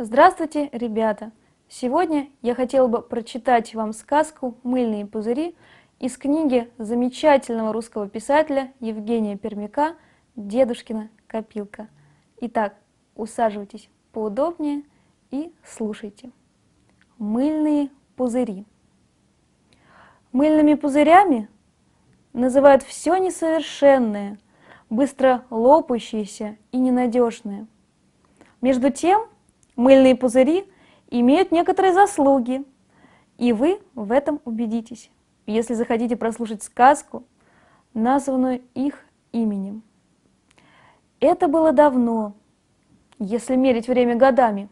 Здравствуйте, ребята! Сегодня я хотела бы прочитать вам сказку «Мыльные пузыри» из книги замечательного русского писателя Евгения Пермяка «Дедушкина копилка». Итак, усаживайтесь поудобнее и слушайте. Мыльные пузыри. Мыльными пузырями называют все несовершенное, быстро лопающееся и ненадежное. Между тем, мыльные пузыри имеют некоторые заслуги, и вы в этом убедитесь, если захотите прослушать сказку, названную их именем. Это было давно, если мерить время годами,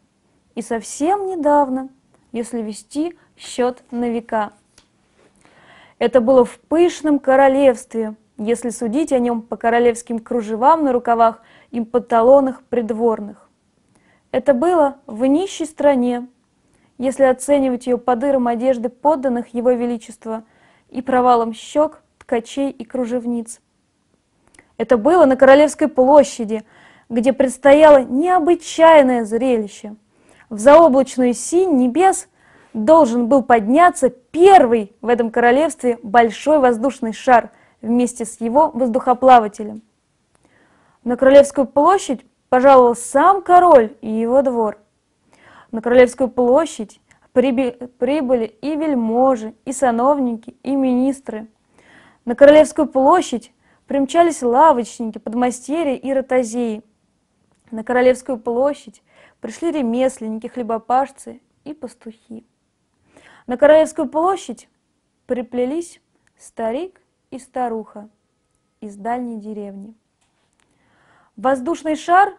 и совсем недавно, если вести счет на века. Это было в пышном королевстве, если судить о нем по королевским кружевам на рукавах и панталонах придворных. Это было в нищей стране, если оценивать ее по одежды подданных Его Величества и провалом щек, ткачей и кружевниц. Это было на Королевской площади, где предстояло необычайное зрелище. В заоблачную синь небес должен был подняться первый в этом королевстве большой воздушный шар вместе с его воздухоплавателем. На Королевскую площадь пожаловал сам король и его двор. На Королевскую площадь прибыли и вельможи, и сановники, и министры. На Королевскую площадь примчались лавочники, подмастерья и ротозеи. На Королевскую площадь пришли ремесленники, хлебопашцы и пастухи. На Королевскую площадь приплелись старик и старуха из дальней деревни. Воздушный шар,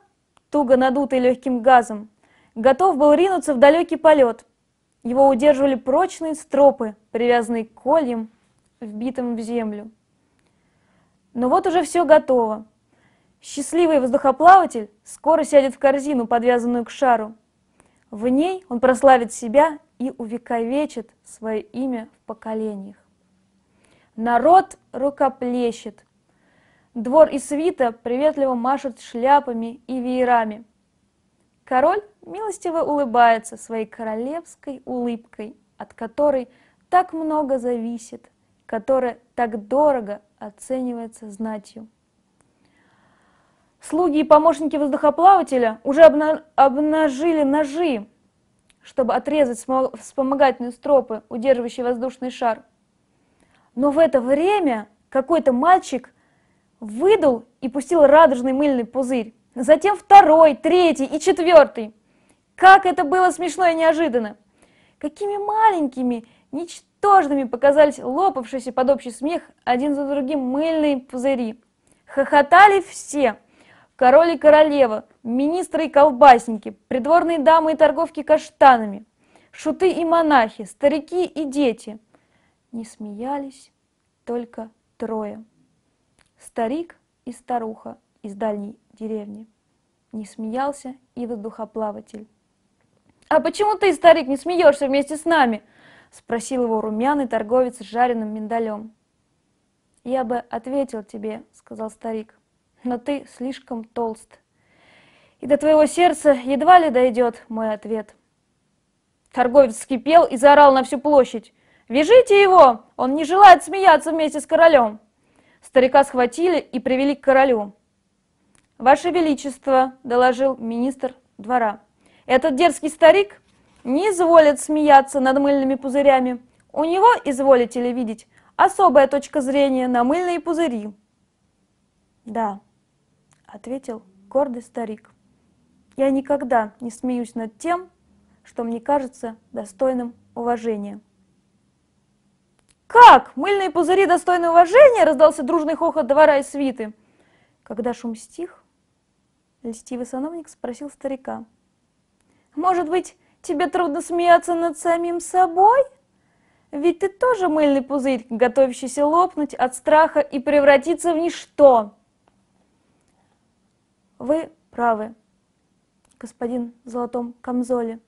туго надутый легким газом, готов был ринуться в далекий полет. Его удерживали прочные стропы, привязанные к кольям, вбитым в землю. Но вот уже все готово. Счастливый воздухоплаватель скоро сядет в корзину, подвязанную к шару. В ней он прославит себя и увековечит свое имя в поколениях. Народ рукоплещет, Двор и свита приветливо машут шляпами и веерами. Король милостиво улыбается своей королевской улыбкой, от которой так много зависит, которая так дорого оценивается знатью. Слуги и помощники воздухоплавателя уже обнажили ножи, чтобы отрезать вспомогательные стропы, удерживающие воздушный шар. Но в это время какой-то мальчик – выдул и пустил радужный мыльный пузырь. Затем второй, третий и четвертый. Как это было смешно и неожиданно! Какими маленькими, ничтожными показались лопавшиеся под общий смех один за другим мыльные пузыри. Хохотали все. Король и королева, министры и колбасники, придворные дамы и торговки каштанами, шуты и монахи, старики и дети. Не смеялись только трое. Старик и старуха из дальней деревни. Не смеялся и воздухоплаватель. «А почему ты, старик, не смеешься вместе с нами?» — спросил его румяный торговец с жареным миндалем. «Я бы ответил тебе», — сказал старик, — «но ты слишком толст, и до твоего сердца едва ли дойдет мой ответ». Торговец вскипел и заорал на всю площадь. «Вяжите его! Он не желает смеяться вместе с королем!» Старика схватили и привели к королю. «Ваше Величество», — доложил министр двора, — «этот дерзкий старик не изволит смеяться над мыльными пузырями. У него, изволите ли видеть, особая точка зрения на мыльные пузыри». «Да», — ответил гордый старик, — «я никогда не смеюсь над тем, что мне кажется достойным уважения». Как? Мыльные пузыри достойны уважения!» — раздался дружный хохот двора и свиты. Когда шум стих, льстивый сановник спросил старика. «Может быть, тебе трудно смеяться над самим собой? Ведь ты тоже мыльный пузырь, готовящийся лопнуть от страха и превратиться в ничто!» «Вы правы, господин в золотом камзоле!»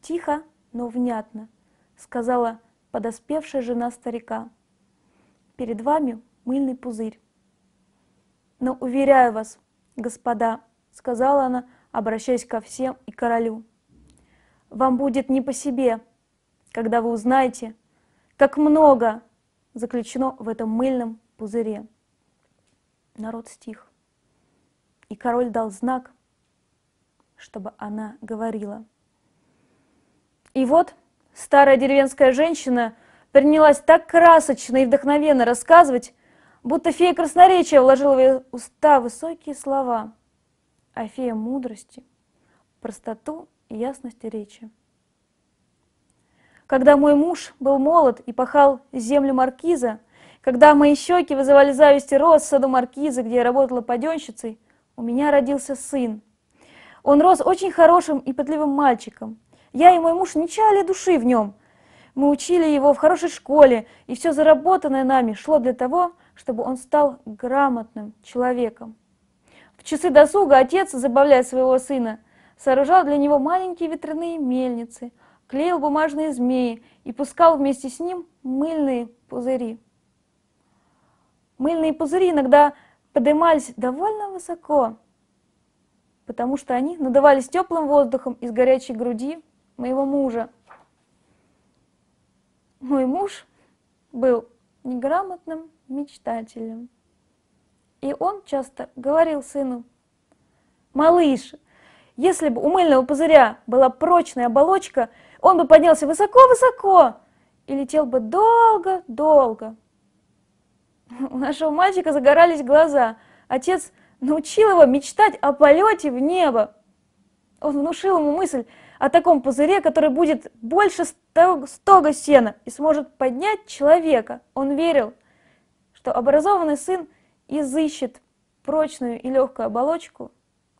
Тихо, но внятно, сказала подоспевшая жена старика. Перед вами мыльный пузырь. Но уверяю вас, господа, сказала она, обращаясь ко всем и королю, вам будет не по себе, когда вы узнаете, как много заключено в этом мыльном пузыре. Народ стих. И король дал знак, чтобы она говорила. И вот Старая деревенская женщина принялась так красочно и вдохновенно рассказывать, будто фея красноречия вложила в ее уста высокие слова, а фея мудрости, простоту и ясности речи. Когда мой муж был молод и пахал землю маркиза, когда мои щеки вызывали зависть и рост в саду маркиза, где я работала паденщицей, у меня родился сын. Он рос очень хорошим и пытливым мальчиком – я и мой муж не чали души в нем. Мы учили его в хорошей школе, и все заработанное нами шло для того, чтобы он стал грамотным человеком. В часы досуга отец, забавляя своего сына, сооружал для него маленькие ветряные мельницы, клеил бумажные змеи и пускал вместе с ним мыльные пузыри. Мыльные пузыри иногда поднимались довольно высоко, потому что они надавались теплым воздухом из горячей груди моего мужа. Мой муж был неграмотным мечтателем. И он часто говорил сыну, «Малыш, если бы у мыльного пузыря была прочная оболочка, он бы поднялся высоко-высоко и летел бы долго-долго». У нашего мальчика загорались глаза. Отец научил его мечтать о полете в небо. Он внушил ему мысль о таком пузыре, который будет больше стога сена и сможет поднять человека. Он верил, что образованный сын изыщет прочную и легкую оболочку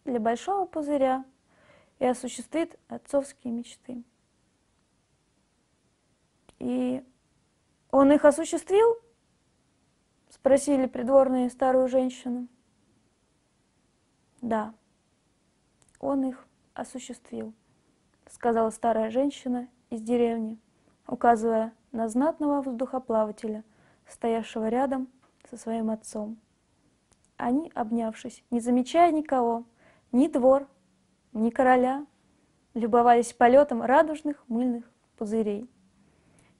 для большого пузыря и осуществит отцовские мечты. И он их осуществил? Спросили придворные старую женщину. Да, он их осуществил», — сказала старая женщина из деревни, указывая на знатного воздухоплавателя, стоявшего рядом со своим отцом. Они, обнявшись, не замечая никого, ни двор, ни короля, любовались полетом радужных мыльных пузырей,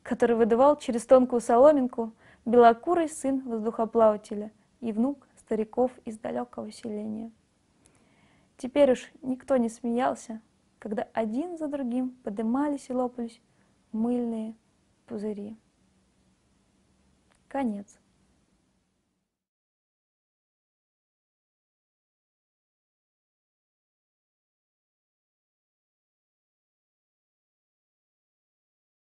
который выдувал через тонкую соломинку белокурый сын воздухоплавателя и внук стариков из далекого селения. Теперь уж никто не смеялся, когда один за другим подымались и лопались мыльные пузыри. Конец.